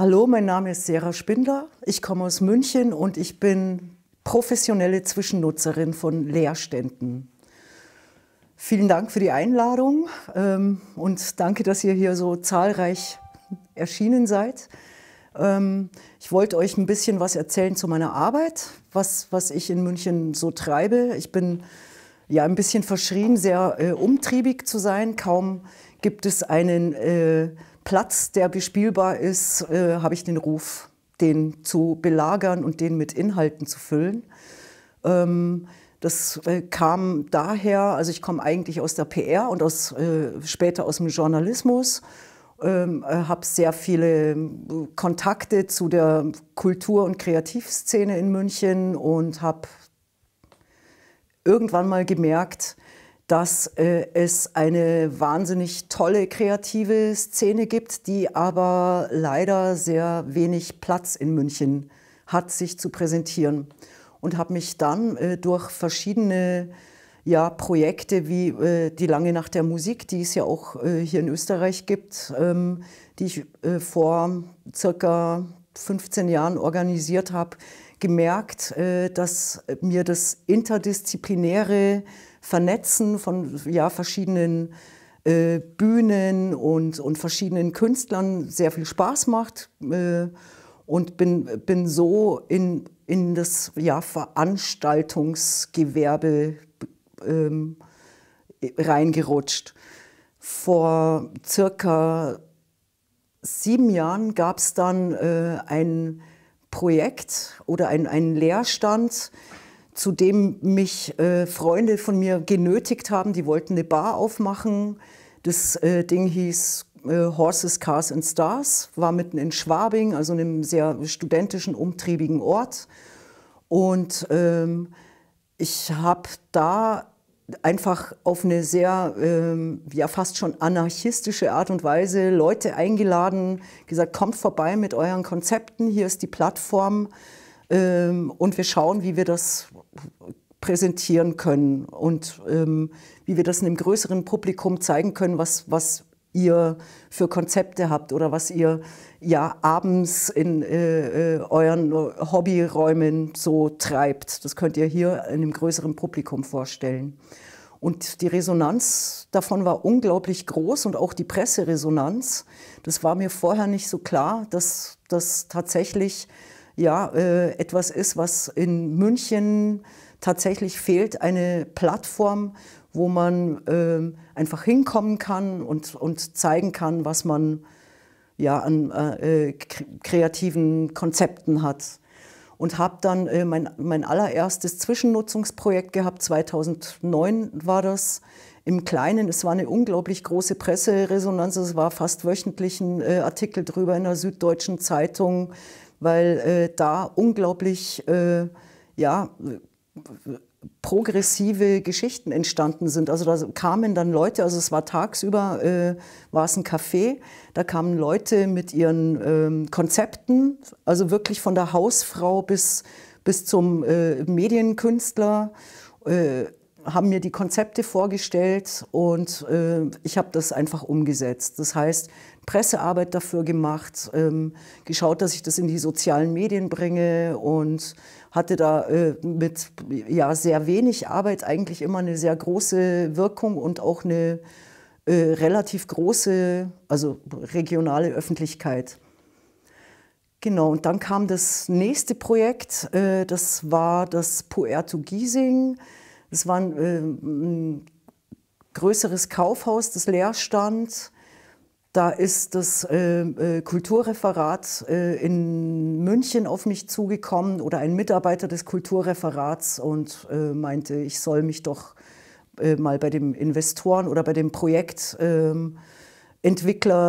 Hallo, mein Name ist Sarah Spindler. Ich komme aus München und ich bin professionelle Zwischennutzerin von Leerständen. Vielen Dank für die Einladung ähm, und danke, dass ihr hier so zahlreich erschienen seid. Ähm, ich wollte euch ein bisschen was erzählen zu meiner Arbeit, was, was ich in München so treibe. Ich bin ja ein bisschen verschrien, sehr äh, umtriebig zu sein. Kaum gibt es einen äh, Platz, der bespielbar ist, äh, habe ich den Ruf, den zu belagern und den mit Inhalten zu füllen. Ähm, das äh, kam daher, also ich komme eigentlich aus der PR und aus, äh, später aus dem Journalismus, ähm, äh, habe sehr viele ähm, Kontakte zu der Kultur- und Kreativszene in München und habe irgendwann mal gemerkt, dass äh, es eine wahnsinnig tolle kreative Szene gibt, die aber leider sehr wenig Platz in München hat, sich zu präsentieren. Und habe mich dann äh, durch verschiedene ja, Projekte wie äh, die Lange Nacht der Musik, die es ja auch äh, hier in Österreich gibt, ähm, die ich äh, vor circa 15 Jahren organisiert habe, gemerkt, äh, dass mir das interdisziplinäre Vernetzen von ja, verschiedenen äh, Bühnen und, und verschiedenen Künstlern sehr viel Spaß macht. Äh, und bin, bin so in, in das ja, Veranstaltungsgewerbe ähm, reingerutscht. Vor circa sieben Jahren gab es dann äh, ein Projekt oder einen Lehrstand, zu dem mich äh, Freunde von mir genötigt haben. Die wollten eine Bar aufmachen. Das äh, Ding hieß äh, Horses, Cars and Stars, war mitten in Schwabing, also einem sehr studentischen, umtriebigen Ort. Und ähm, ich habe da einfach auf eine sehr, ähm, ja fast schon anarchistische Art und Weise Leute eingeladen, gesagt, kommt vorbei mit euren Konzepten, hier ist die Plattform. Ähm, und wir schauen, wie wir das präsentieren können und ähm, wie wir das einem größeren Publikum zeigen können, was, was ihr für Konzepte habt oder was ihr ja abends in äh, äh, euren Hobbyräumen so treibt. Das könnt ihr hier einem größeren Publikum vorstellen. Und die Resonanz davon war unglaublich groß und auch die Presseresonanz. Das war mir vorher nicht so klar, dass das tatsächlich ja äh, etwas ist, was in München tatsächlich fehlt, eine Plattform, wo man äh, einfach hinkommen kann und, und zeigen kann, was man ja, an äh, kreativen Konzepten hat. Und habe dann äh, mein, mein allererstes Zwischennutzungsprojekt gehabt, 2009 war das, im Kleinen. Es war eine unglaublich große Presseresonanz, es war fast wöchentlich ein äh, Artikel drüber in der Süddeutschen Zeitung weil äh, da unglaublich äh, ja, progressive Geschichten entstanden sind. Also da kamen dann Leute, also es war tagsüber, äh, war es ein Café, da kamen Leute mit ihren ähm, Konzepten, also wirklich von der Hausfrau bis, bis zum äh, Medienkünstler, äh, haben mir die Konzepte vorgestellt und äh, ich habe das einfach umgesetzt. Das heißt, Pressearbeit dafür gemacht, ähm, geschaut, dass ich das in die sozialen Medien bringe und hatte da äh, mit ja, sehr wenig Arbeit eigentlich immer eine sehr große Wirkung und auch eine äh, relativ große, also regionale Öffentlichkeit. Genau, und dann kam das nächste Projekt, äh, das war das Puerto Giesing. Es war ein, äh, ein größeres Kaufhaus, das leer stand. Da ist das äh, äh, Kulturreferat äh, in München auf mich zugekommen oder ein Mitarbeiter des Kulturreferats und äh, meinte, ich soll mich doch äh, mal bei dem Investoren oder bei dem Projektentwickler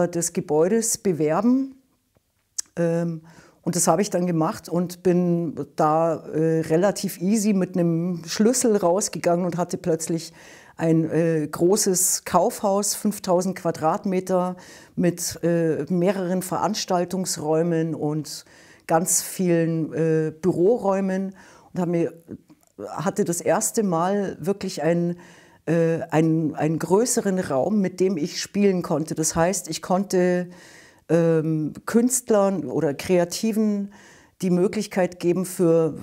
ähm, des Gebäudes bewerben. Ähm, und das habe ich dann gemacht und bin da äh, relativ easy mit einem Schlüssel rausgegangen und hatte plötzlich ein äh, großes Kaufhaus, 5000 Quadratmeter mit äh, mehreren Veranstaltungsräumen und ganz vielen äh, Büroräumen und mir, hatte das erste Mal wirklich ein äh, einen, einen größeren Raum, mit dem ich spielen konnte. Das heißt, ich konnte ähm, Künstlern oder Kreativen die Möglichkeit geben, für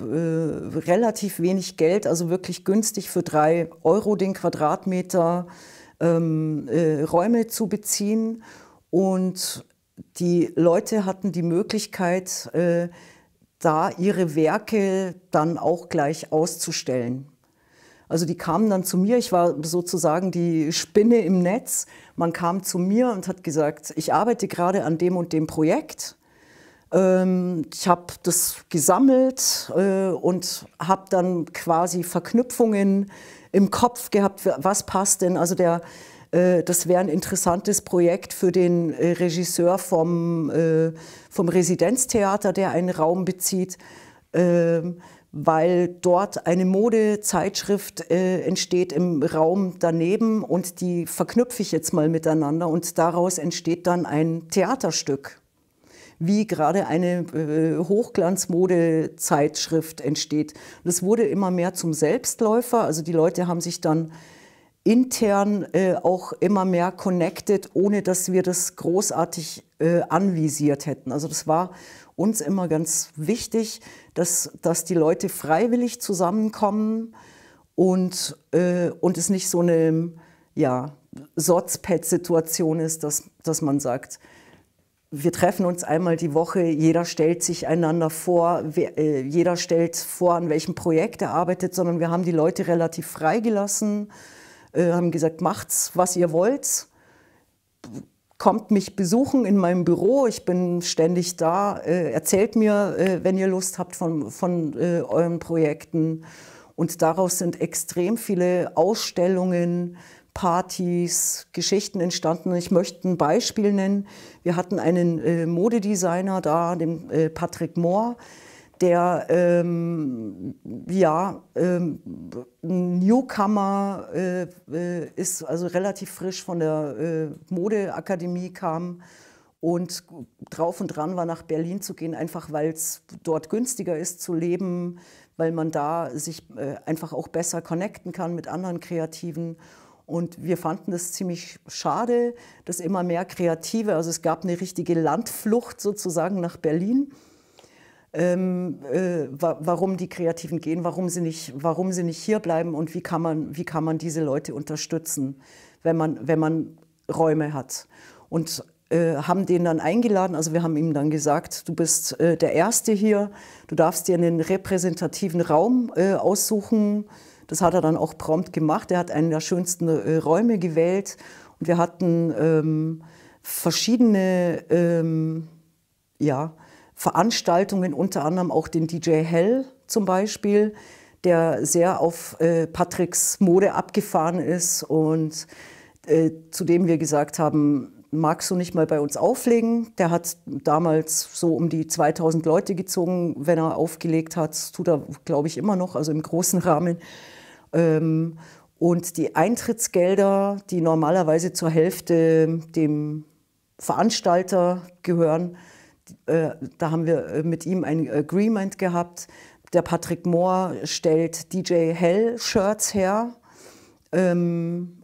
äh, relativ wenig Geld, also wirklich günstig für drei Euro den Quadratmeter ähm, äh, Räume zu beziehen. Und die Leute hatten die Möglichkeit, äh, da ihre Werke dann auch gleich auszustellen. Also die kamen dann zu mir, ich war sozusagen die Spinne im Netz. Man kam zu mir und hat gesagt, ich arbeite gerade an dem und dem Projekt. Ähm, ich habe das gesammelt äh, und habe dann quasi Verknüpfungen im Kopf gehabt, was passt denn? Also der, äh, das wäre ein interessantes Projekt für den äh, Regisseur vom, vom Residenztheater, der einen Raum bezieht. Ähm, weil dort eine Modezeitschrift äh, entsteht im Raum daneben und die verknüpfe ich jetzt mal miteinander und daraus entsteht dann ein Theaterstück, wie gerade eine äh, Hochglanzmodezeitschrift entsteht. Das wurde immer mehr zum Selbstläufer, also die Leute haben sich dann intern äh, auch immer mehr connected, ohne dass wir das großartig äh, anvisiert hätten. Also das war uns immer ganz wichtig, dass, dass die Leute freiwillig zusammenkommen und, äh, und es nicht so eine ja, Sotzpad-Situation ist, dass, dass man sagt, wir treffen uns einmal die Woche, jeder stellt sich einander vor, wer, äh, jeder stellt vor, an welchem Projekt er arbeitet, sondern wir haben die Leute relativ freigelassen gelassen äh, haben gesagt, macht's, was ihr wollt, kommt mich besuchen in meinem Büro, ich bin ständig da, äh, erzählt mir, äh, wenn ihr Lust habt von, von äh, euren Projekten. Und daraus sind extrem viele Ausstellungen, Partys, Geschichten entstanden. Ich möchte ein Beispiel nennen. Wir hatten einen äh, Modedesigner da, den Patrick Mohr, der ähm, ja ähm, Newcomer äh, äh, ist, also relativ frisch von der äh, Modeakademie kam und drauf und dran war, nach Berlin zu gehen, einfach weil es dort günstiger ist zu leben, weil man da sich äh, einfach auch besser connecten kann mit anderen Kreativen. Und wir fanden das ziemlich schade, dass immer mehr Kreative, also es gab eine richtige Landflucht sozusagen nach Berlin ähm, äh, wa warum die Kreativen gehen, warum sie nicht, warum sie nicht hier bleiben und wie kann man, wie kann man diese Leute unterstützen, wenn man, wenn man Räume hat. Und äh, haben den dann eingeladen, also wir haben ihm dann gesagt, du bist äh, der Erste hier, du darfst dir einen repräsentativen Raum äh, aussuchen. Das hat er dann auch prompt gemacht. Er hat einen der schönsten äh, Räume gewählt und wir hatten ähm, verschiedene ähm, ja, Veranstaltungen, unter anderem auch den DJ Hell zum Beispiel, der sehr auf äh, Patricks Mode abgefahren ist und äh, zu dem wir gesagt haben, magst du nicht mal bei uns auflegen? Der hat damals so um die 2000 Leute gezogen, wenn er aufgelegt hat. Tut er, glaube ich, immer noch, also im großen Rahmen. Ähm, und die Eintrittsgelder, die normalerweise zur Hälfte dem Veranstalter gehören, äh, da haben wir äh, mit ihm ein Agreement gehabt. Der Patrick Moore stellt DJ Hell-Shirts her, ähm,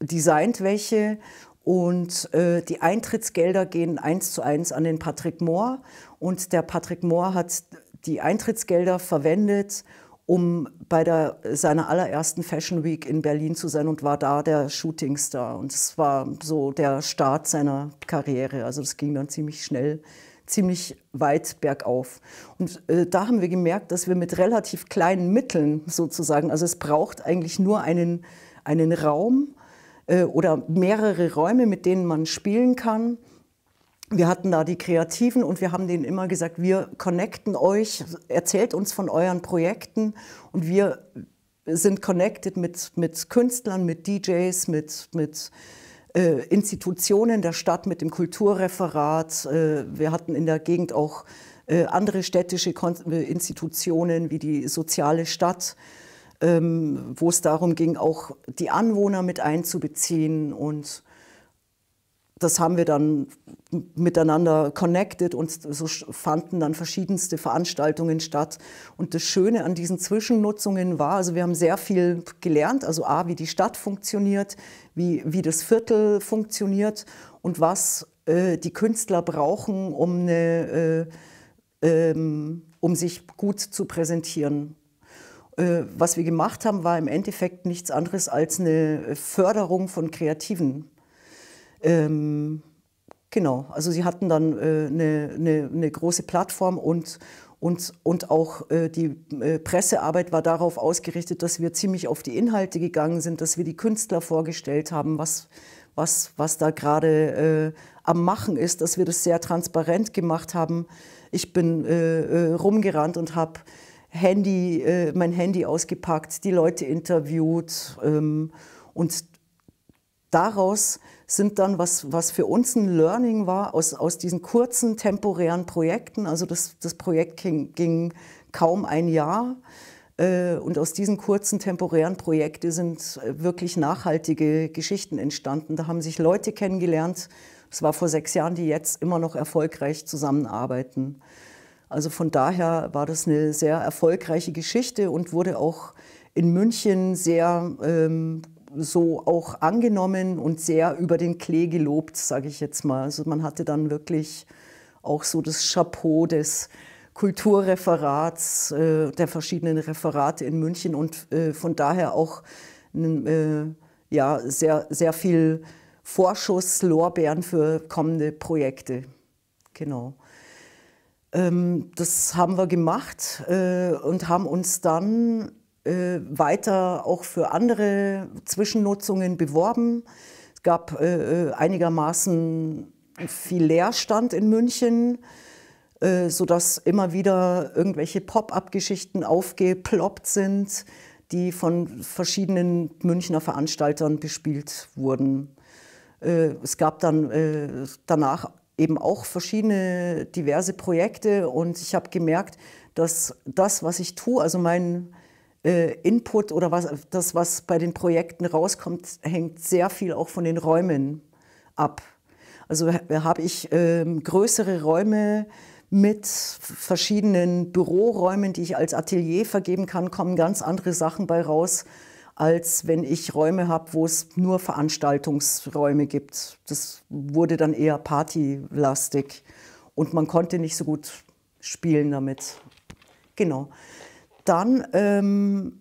designt welche und äh, die Eintrittsgelder gehen eins zu eins an den Patrick Moore. Und der Patrick Moore hat die Eintrittsgelder verwendet, um bei der, seiner allerersten Fashion Week in Berlin zu sein und war da der Shootingstar. Und es war so der Start seiner Karriere. Also das ging dann ziemlich schnell ziemlich weit bergauf. Und äh, da haben wir gemerkt, dass wir mit relativ kleinen Mitteln sozusagen, also es braucht eigentlich nur einen, einen Raum äh, oder mehrere Räume, mit denen man spielen kann. Wir hatten da die Kreativen und wir haben denen immer gesagt, wir connecten euch, erzählt uns von euren Projekten und wir sind connected mit, mit Künstlern, mit DJs, mit, mit äh, Institutionen der Stadt mit dem Kulturreferat. Äh, wir hatten in der Gegend auch äh, andere städtische Kon äh, Institutionen wie die soziale Stadt, ähm, wo es darum ging, auch die Anwohner mit einzubeziehen und das haben wir dann miteinander connected und so fanden dann verschiedenste Veranstaltungen statt. Und das Schöne an diesen Zwischennutzungen war, also wir haben sehr viel gelernt, also A, wie die Stadt funktioniert, wie, wie das Viertel funktioniert und was äh, die Künstler brauchen, um, eine, äh, ähm, um sich gut zu präsentieren äh, was wir gemacht haben, war im Endeffekt nichts anderes als eine Förderung von Kreativen. Ähm, genau, also sie hatten dann äh, eine äh, ne, ne große Plattform und, und, und auch äh, die äh, Pressearbeit war darauf ausgerichtet, dass wir ziemlich auf die Inhalte gegangen sind, dass wir die Künstler vorgestellt haben, was, was, was da gerade äh, am Machen ist, dass wir das sehr transparent gemacht haben. Ich bin äh, rumgerannt und habe Handy, mein Handy ausgepackt, die Leute interviewt ähm, und daraus sind dann, was, was für uns ein Learning war, aus, aus diesen kurzen temporären Projekten, also das, das Projekt ging, ging kaum ein Jahr, äh, und aus diesen kurzen temporären Projekten sind äh, wirklich nachhaltige Geschichten entstanden. Da haben sich Leute kennengelernt, es war vor sechs Jahren, die jetzt immer noch erfolgreich zusammenarbeiten. Also von daher war das eine sehr erfolgreiche Geschichte und wurde auch in München sehr ähm, so auch angenommen und sehr über den Klee gelobt, sage ich jetzt mal. Also man hatte dann wirklich auch so das Chapeau des Kulturreferats, äh, der verschiedenen Referate in München und äh, von daher auch äh, ja, sehr, sehr viel Vorschuss, Lorbeeren für kommende Projekte. Genau. Ähm, das haben wir gemacht äh, und haben uns dann äh, weiter auch für andere Zwischennutzungen beworben. Es gab äh, äh, einigermaßen viel Leerstand in München, äh, sodass immer wieder irgendwelche Pop-up-Geschichten aufgeploppt sind, die von verschiedenen Münchner Veranstaltern bespielt wurden. Äh, es gab dann äh, danach eben auch verschiedene diverse Projekte und ich habe gemerkt, dass das, was ich tue, also mein äh, Input oder was, das, was bei den Projekten rauskommt, hängt sehr viel auch von den Räumen ab. Also habe ich ähm, größere Räume mit verschiedenen Büroräumen, die ich als Atelier vergeben kann, kommen ganz andere Sachen bei raus, als wenn ich Räume habe, wo es nur Veranstaltungsräume gibt. Das wurde dann eher partylastig und man konnte nicht so gut spielen damit. Genau. Dann ähm,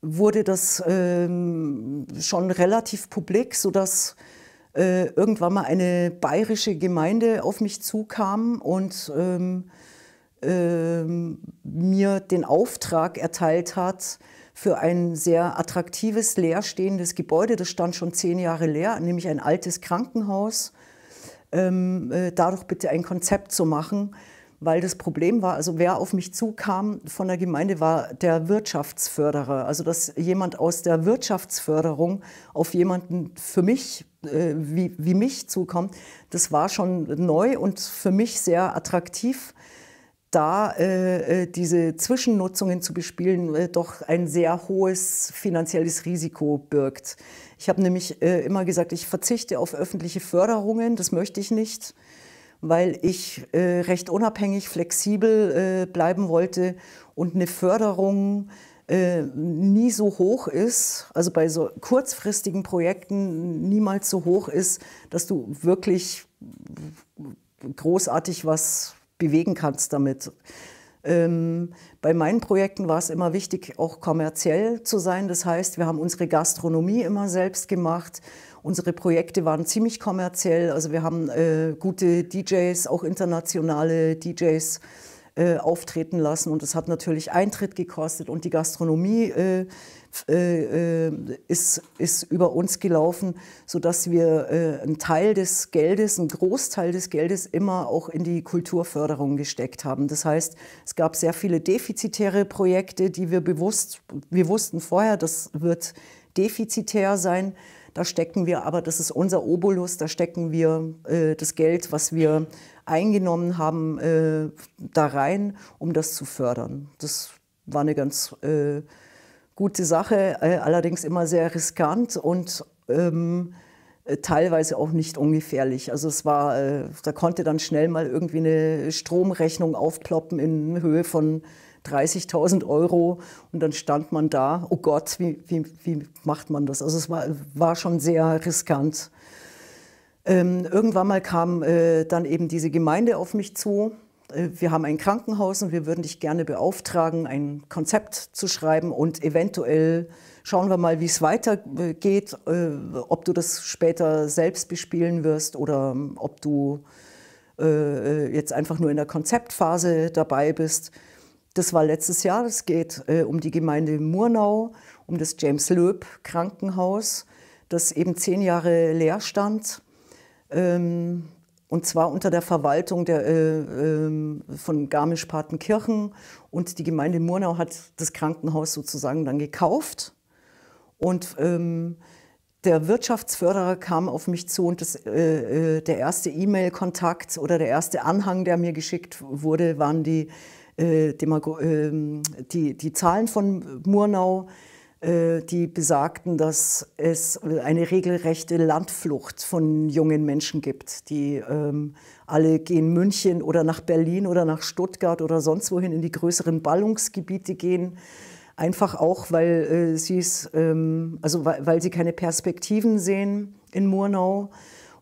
wurde das ähm, schon relativ publik, sodass äh, irgendwann mal eine bayerische Gemeinde auf mich zukam und ähm, ähm, mir den Auftrag erteilt hat für ein sehr attraktives, leerstehendes Gebäude. Das stand schon zehn Jahre leer, nämlich ein altes Krankenhaus. Ähm, äh, dadurch bitte ein Konzept zu machen, weil das Problem war, also wer auf mich zukam von der Gemeinde war der Wirtschaftsförderer. Also dass jemand aus der Wirtschaftsförderung auf jemanden für mich, äh, wie, wie mich zukommt, das war schon neu und für mich sehr attraktiv, da äh, äh, diese Zwischennutzungen zu bespielen, äh, doch ein sehr hohes finanzielles Risiko birgt. Ich habe nämlich äh, immer gesagt, ich verzichte auf öffentliche Förderungen, das möchte ich nicht weil ich äh, recht unabhängig, flexibel äh, bleiben wollte und eine Förderung äh, nie so hoch ist, also bei so kurzfristigen Projekten niemals so hoch ist, dass du wirklich großartig was bewegen kannst damit. Ähm, bei meinen Projekten war es immer wichtig, auch kommerziell zu sein. Das heißt, wir haben unsere Gastronomie immer selbst gemacht. Unsere Projekte waren ziemlich kommerziell. Also wir haben äh, gute DJs, auch internationale DJs äh, auftreten lassen. Und das hat natürlich Eintritt gekostet. Und die Gastronomie äh, äh, äh ist, ist über uns gelaufen, sodass wir äh, einen Teil des Geldes, einen Großteil des Geldes immer auch in die Kulturförderung gesteckt haben. Das heißt, es gab sehr viele defizitäre Projekte, die wir bewusst, wir wussten vorher, das wird defizitär sein. Da stecken wir aber, das ist unser Obolus, da stecken wir äh, das Geld, was wir eingenommen haben, äh, da rein, um das zu fördern. Das war eine ganz äh, gute Sache, äh, allerdings immer sehr riskant und ähm, äh, teilweise auch nicht ungefährlich. Also es war, äh, da konnte dann schnell mal irgendwie eine Stromrechnung aufploppen in Höhe von 30.000 Euro und dann stand man da, oh Gott, wie, wie, wie macht man das? Also es war, war schon sehr riskant. Ähm, irgendwann mal kam äh, dann eben diese Gemeinde auf mich zu. Äh, wir haben ein Krankenhaus und wir würden dich gerne beauftragen, ein Konzept zu schreiben und eventuell schauen wir mal, wie es weitergeht, äh, äh, ob du das später selbst bespielen wirst oder ähm, ob du äh, äh, jetzt einfach nur in der Konzeptphase dabei bist. Das war letztes Jahr. Es geht äh, um die Gemeinde Murnau, um das James Löb Krankenhaus, das eben zehn Jahre leer stand. Ähm, und zwar unter der Verwaltung der, äh, äh, von Garmisch-Partenkirchen. Und die Gemeinde Murnau hat das Krankenhaus sozusagen dann gekauft. Und ähm, der Wirtschaftsförderer kam auf mich zu und das, äh, äh der erste E-Mail-Kontakt oder der erste Anhang, der mir geschickt wurde, waren die äh, Demago äh, die, die Zahlen von Murnau, äh, die besagten, dass es eine regelrechte Landflucht von jungen Menschen gibt, die ähm, alle gehen München oder nach Berlin oder nach Stuttgart oder sonst wohin in die größeren Ballungsgebiete gehen einfach auch, weil äh, ähm, also weil, weil, sie keine Perspektiven sehen in Murnau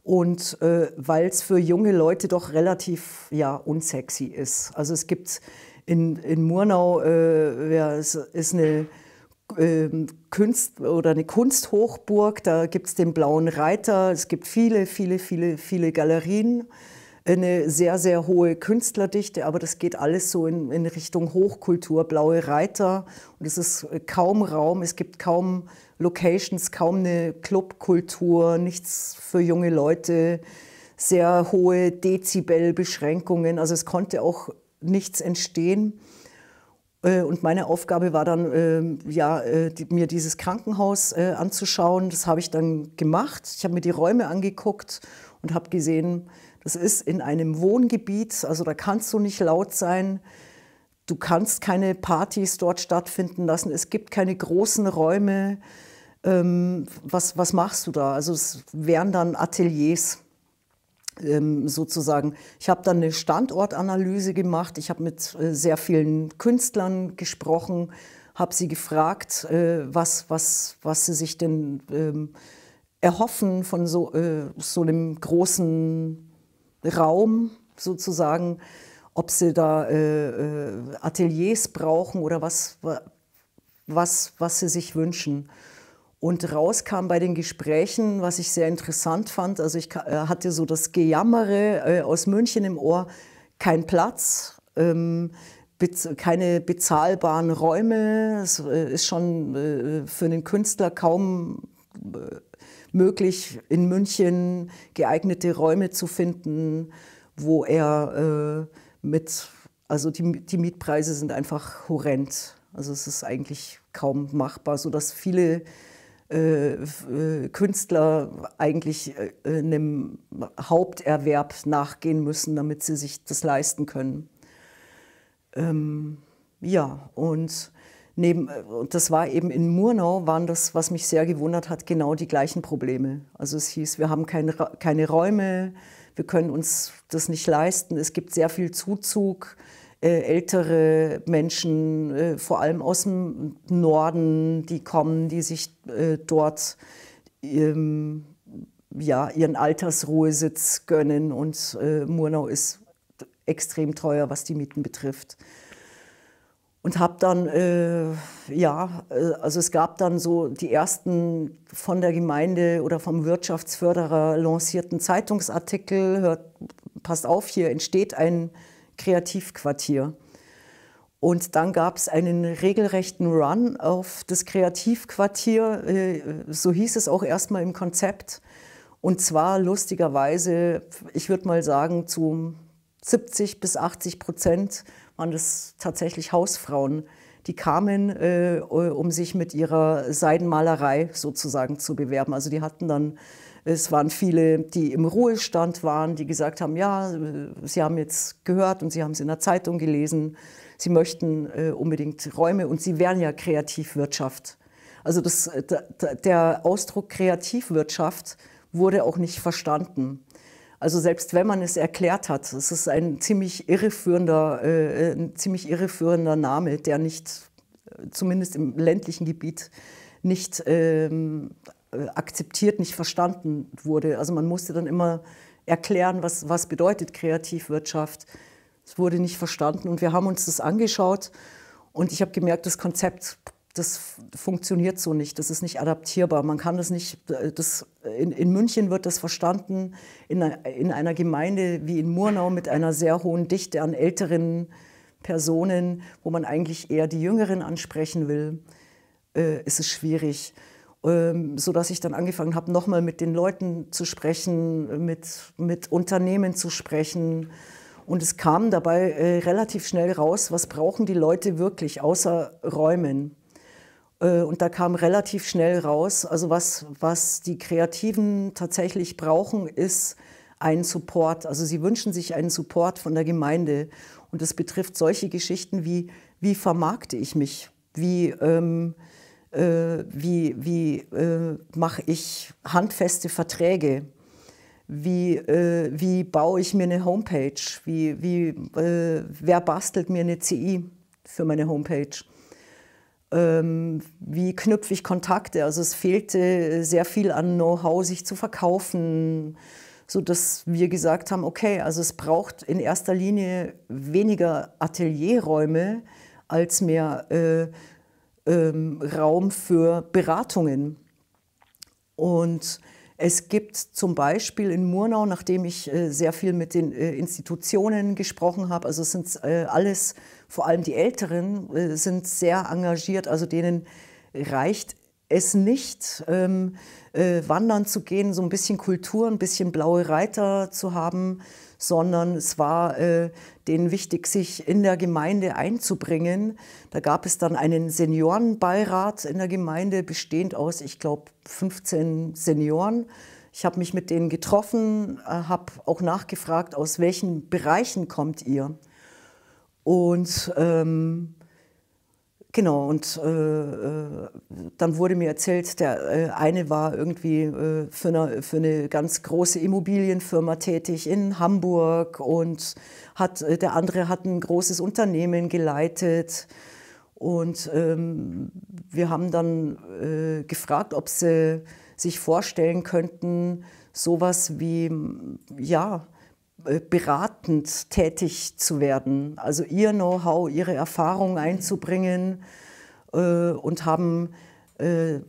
und äh, weil es für junge Leute doch relativ ja, unsexy ist. Also es gibt in, in Murnau äh, ja, es ist eine äh, Kunst oder eine Kunsthochburg, da gibt es den Blauen Reiter, es gibt viele, viele, viele, viele Galerien, eine sehr, sehr hohe Künstlerdichte, aber das geht alles so in, in Richtung Hochkultur, Blaue Reiter und es ist kaum Raum, es gibt kaum Locations kaum eine Clubkultur, nichts für junge Leute, sehr hohe Dezibelbeschränkungen. Also es konnte auch nichts entstehen. Äh, und meine Aufgabe war dann, ähm, ja, äh, mir dieses Krankenhaus äh, anzuschauen. Das habe ich dann gemacht. Ich habe mir die Räume angeguckt und habe gesehen, das ist in einem Wohngebiet, also da kannst du nicht laut sein. Du kannst keine Partys dort stattfinden lassen. Es gibt keine großen Räume. Ähm, was, was machst du da? Also es wären dann Ateliers ähm, sozusagen. Ich habe dann eine Standortanalyse gemacht. Ich habe mit äh, sehr vielen Künstlern gesprochen, habe sie gefragt, äh, was, was, was sie sich denn ähm, erhoffen von so, äh, so einem großen Raum sozusagen ob sie da äh, äh, Ateliers brauchen oder was, was, was sie sich wünschen. Und raus kam bei den Gesprächen, was ich sehr interessant fand, also ich äh, hatte so das Gejammere äh, aus München im Ohr, kein Platz, ähm, bez keine bezahlbaren Räume, es ist schon äh, für einen Künstler kaum äh, möglich, in München geeignete Räume zu finden, wo er... Äh, mit, also die, die Mietpreise sind einfach horrend. Also es ist eigentlich kaum machbar, sodass viele äh, äh, Künstler eigentlich äh, äh, einem Haupterwerb nachgehen müssen, damit sie sich das leisten können. Ähm, ja, und, neben, äh, und das war eben in Murnau, waren das, was mich sehr gewundert hat, genau die gleichen Probleme. Also es hieß, wir haben keine, keine Räume, wir können uns das nicht leisten. Es gibt sehr viel Zuzug. Äh, ältere Menschen, äh, vor allem aus dem Norden, die kommen, die sich äh, dort ähm, ja, ihren Altersruhesitz gönnen. Und äh, Murnau ist extrem teuer, was die Mieten betrifft. Und habe dann, äh, ja, äh, also es gab dann so die ersten von der Gemeinde oder vom Wirtschaftsförderer lancierten Zeitungsartikel, hört, passt auf, hier entsteht ein Kreativquartier. Und dann gab es einen regelrechten Run auf das Kreativquartier, äh, so hieß es auch erstmal im Konzept. Und zwar lustigerweise, ich würde mal sagen, zu 70 bis 80 Prozent waren das tatsächlich Hausfrauen, die kamen, äh, äh, um sich mit ihrer Seidenmalerei sozusagen zu bewerben. Also die hatten dann, es waren viele, die im Ruhestand waren, die gesagt haben, ja, äh, sie haben jetzt gehört und sie haben es in der Zeitung gelesen, sie möchten äh, unbedingt Räume und sie wären ja Kreativwirtschaft. Also das, äh, der Ausdruck Kreativwirtschaft wurde auch nicht verstanden. Also selbst wenn man es erklärt hat, es ist ein ziemlich irreführender, äh, ein ziemlich irreführender Name, der nicht, zumindest im ländlichen Gebiet, nicht ähm, akzeptiert, nicht verstanden wurde. Also man musste dann immer erklären, was, was bedeutet Kreativwirtschaft. Es wurde nicht verstanden und wir haben uns das angeschaut und ich habe gemerkt, das Konzept das funktioniert so nicht, das ist nicht adaptierbar. Man kann das nicht, äh, das, äh, in, in München wird das verstanden, in, in einer Gemeinde wie in Murnau mit einer sehr hohen Dichte an älteren Personen, wo man eigentlich eher die Jüngeren ansprechen will, äh, ist es schwierig. Ähm, sodass ich dann angefangen habe, nochmal mit den Leuten zu sprechen, mit, mit Unternehmen zu sprechen. Und es kam dabei äh, relativ schnell raus, was brauchen die Leute wirklich außer Räumen. Äh, und da kam relativ schnell raus, also was, was die Kreativen tatsächlich brauchen, ist einen Support. Also sie wünschen sich einen Support von der Gemeinde. Und das betrifft solche Geschichten wie, wie vermarkte ich mich? Wie, ähm, äh, wie, wie äh, mache ich handfeste Verträge? Wie, äh, wie baue ich mir eine Homepage? Wie, wie, äh, wer bastelt mir eine CI für meine Homepage? Ähm, wie knüpfe ich Kontakte. Also es fehlte äh, sehr viel an Know-how, sich zu verkaufen, sodass wir gesagt haben, okay, also es braucht in erster Linie weniger Atelierräume als mehr äh, ähm, Raum für Beratungen. Und es gibt zum Beispiel in Murnau, nachdem ich äh, sehr viel mit den äh, Institutionen gesprochen habe, also es sind äh, alles, vor allem die Älteren, sind sehr engagiert, also denen reicht es nicht, ähm, wandern zu gehen, so ein bisschen Kultur, ein bisschen blaue Reiter zu haben, sondern es war äh, denen wichtig, sich in der Gemeinde einzubringen. Da gab es dann einen Seniorenbeirat in der Gemeinde, bestehend aus, ich glaube, 15 Senioren. Ich habe mich mit denen getroffen, äh, habe auch nachgefragt, aus welchen Bereichen kommt ihr. Und ähm, Genau, und äh, äh, dann wurde mir erzählt, der äh, eine war irgendwie äh, für, eine, für, eine, ganz große Immobilienfirma tätig in Hamburg und hat, äh, der andere hat ein großes Unternehmen geleitet. Und ähm, wir haben dann äh, gefragt, ob sie sich vorstellen könnten, sowas wie, ja, äh, beratend tätig zu werden, also ihr Know-how, ihre Erfahrung einzubringen äh, und haben äh,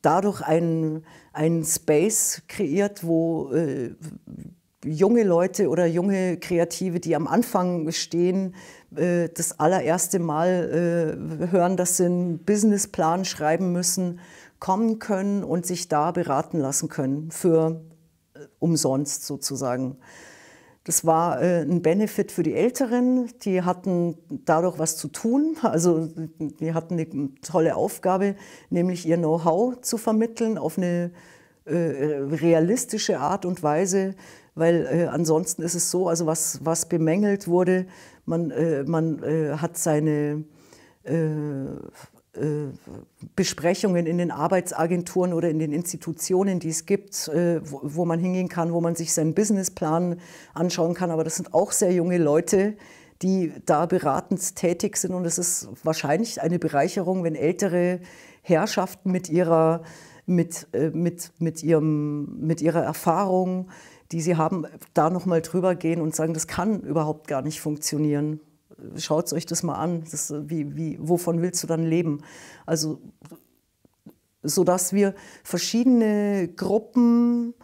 dadurch einen, Space kreiert, wo äh, junge Leute oder junge Kreative, die am Anfang stehen, äh, das allererste Mal äh, hören, dass sie einen Businessplan schreiben müssen, kommen können und sich da beraten lassen können für umsonst sozusagen. Das war äh, ein Benefit für die Älteren, die hatten dadurch was zu tun. Also die hatten eine tolle Aufgabe, nämlich ihr Know-how zu vermitteln auf eine äh, realistische Art und Weise, weil äh, ansonsten ist es so, also was, was bemängelt wurde, man, man hat seine äh, Besprechungen in den Arbeitsagenturen oder in den Institutionen, die es gibt, äh, wo, man hingehen kann, wo man sich seinen Businessplan anschauen kann. Aber das sind auch sehr junge Leute, die da beratend tätig sind. Und es ist wahrscheinlich eine Bereicherung, wenn ältere Herrschaften mit ihrer, mit, äh, mit, mit ihrem, mit ihrer Erfahrung, die sie haben, da nochmal drüber gehen und sagen, das kann überhaupt gar nicht funktionieren schaut euch das mal an. Das, äh, wie, wie, wovon willst du dann leben? Also, sodass wir verschiedene Gruppen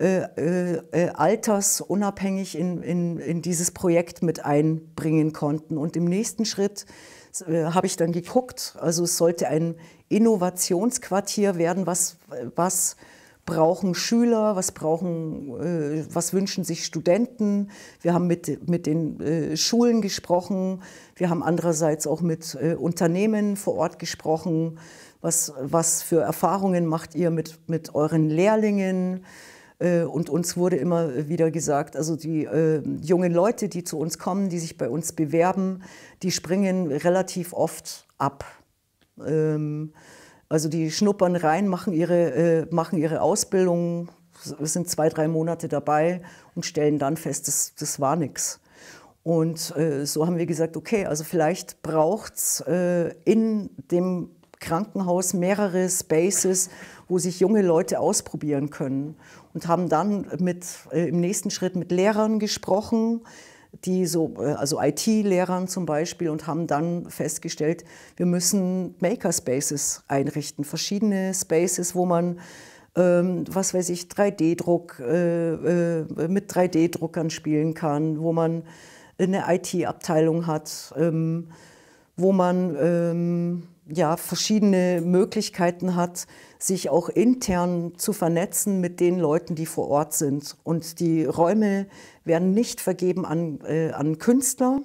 äh, äh, äh, altersunabhängig in, in, in dieses Projekt mit einbringen konnten. Und im nächsten Schritt äh, habe ich dann geguckt, also es sollte ein Innovationsquartier werden, was, was brauchen Schüler, was, brauchen, äh, was wünschen sich Studenten. Wir haben mit, mit den äh, Schulen gesprochen, wir haben andererseits auch mit äh, Unternehmen vor Ort gesprochen. Was, was für Erfahrungen macht ihr mit, mit euren Lehrlingen? Und uns wurde immer wieder gesagt, also die äh, jungen Leute, die zu uns kommen, die sich bei uns bewerben, die springen relativ oft ab. Ähm, also die schnuppern rein, machen ihre, äh, machen ihre Ausbildung, sind zwei, drei Monate dabei und stellen dann fest, das, das war nichts. Und äh, so haben wir gesagt, okay, also vielleicht braucht es äh, in dem Krankenhaus mehrere Spaces, wo sich junge Leute ausprobieren können. Und haben dann mit, äh, im nächsten Schritt mit Lehrern gesprochen, die so, äh, also IT-Lehrern zum Beispiel und haben dann festgestellt, wir müssen Makerspaces einrichten, verschiedene Spaces, wo man ähm, was weiß ich, 3D-Druck, äh, äh, mit 3D-Druckern spielen kann, wo man eine IT-Abteilung hat, ähm, wo man ähm, ja, verschiedene Möglichkeiten hat, sich auch intern zu vernetzen mit den Leuten, die vor Ort sind. Und die Räume werden nicht vergeben an, äh, an Künstler,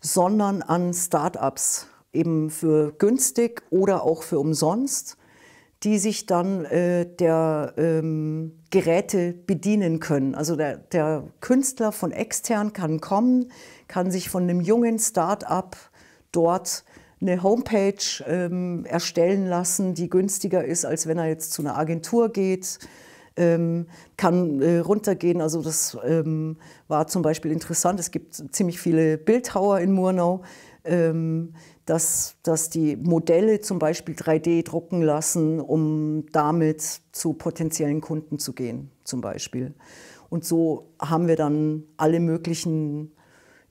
sondern an Start-ups, eben für günstig oder auch für umsonst, die sich dann äh, der ähm, Geräte bedienen können. Also der, der Künstler von extern kann kommen, kann sich von einem jungen Start-up dort eine Homepage ähm, erstellen lassen, die günstiger ist, als wenn er jetzt zu einer Agentur geht, ähm, kann äh, runtergehen. Also das ähm, war zum Beispiel interessant. Es gibt ziemlich viele Bildhauer in Murnau, ähm, dass, dass die Modelle zum Beispiel 3D drucken lassen, um damit zu potenziellen Kunden zu gehen, zum Beispiel. Und so haben wir dann alle möglichen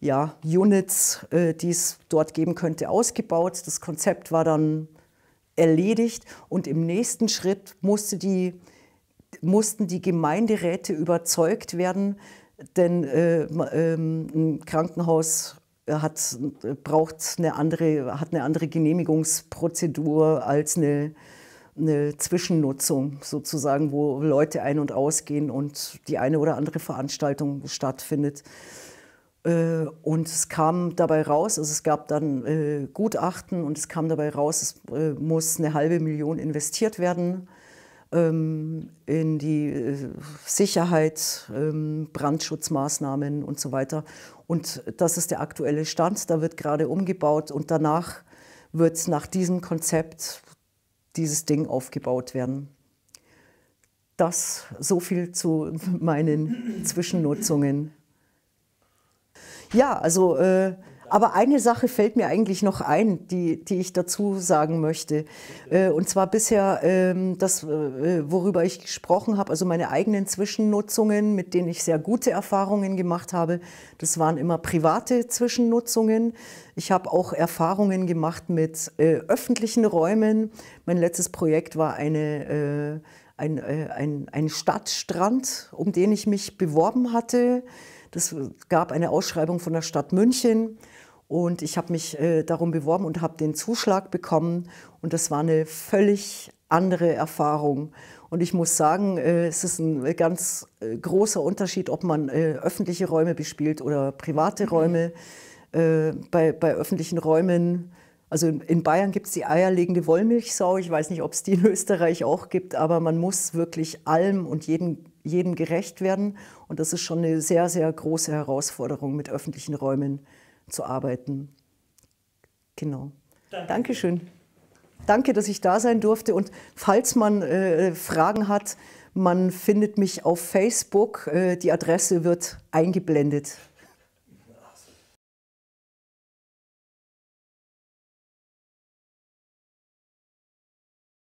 ja, Units, äh, die es dort geben könnte, ausgebaut. Das Konzept war dann erledigt und im nächsten Schritt musste die, mussten die Gemeinderäte überzeugt werden, denn äh, äh, ein Krankenhaus äh, hat, äh, braucht eine andere, hat eine andere Genehmigungsprozedur als eine, eine Zwischennutzung sozusagen, wo Leute ein- und ausgehen und die eine oder andere Veranstaltung stattfindet. Äh, und es kam dabei raus, also es gab dann äh, Gutachten und es kam dabei raus, es äh, muss eine halbe Million investiert werden ähm, in die äh, Sicherheit, ähm, Brandschutzmaßnahmen und so weiter. Und das ist der aktuelle Stand, da wird gerade umgebaut und danach wird nach diesem Konzept dieses Ding aufgebaut werden. Das so viel zu meinen Zwischennutzungen. Ja, also, äh, aber eine Sache fällt mir eigentlich noch ein, die, die ich dazu sagen möchte. Äh, und zwar bisher ähm, äh, das, worüber ich gesprochen habe, also meine eigenen Zwischennutzungen, mit denen ich sehr gute Erfahrungen gemacht habe. Das waren immer private Zwischennutzungen. Ich habe auch Erfahrungen gemacht mit äh, öffentlichen Räumen. Mein letztes Projekt war eine äh, ein, äh, ein, ein Stadtstrand, um den ich mich beworben hatte. Das gab eine Ausschreibung von der Stadt München und ich habe mich äh, darum beworben und habe den Zuschlag bekommen. Und das war eine völlig andere Erfahrung. Und ich muss sagen, äh, es ist ein ganz äh, großer Unterschied, ob man äh, öffentliche Räume bespielt oder private mhm. Räume. Äh, bei, bei öffentlichen Räumen, also in, in Bayern gibt es die eierlegende Wollmilchsau. Ich weiß nicht, ob es die in Österreich auch gibt, aber man muss wirklich allem und jeden jedem gerecht werden. Und das ist schon eine sehr, sehr große Herausforderung, mit öffentlichen Räumen zu arbeiten. Genau. Danke. Dankeschön. Danke, dass ich da sein durfte. Und falls man äh, Fragen hat, man findet mich auf Facebook. Äh, die Adresse wird eingeblendet.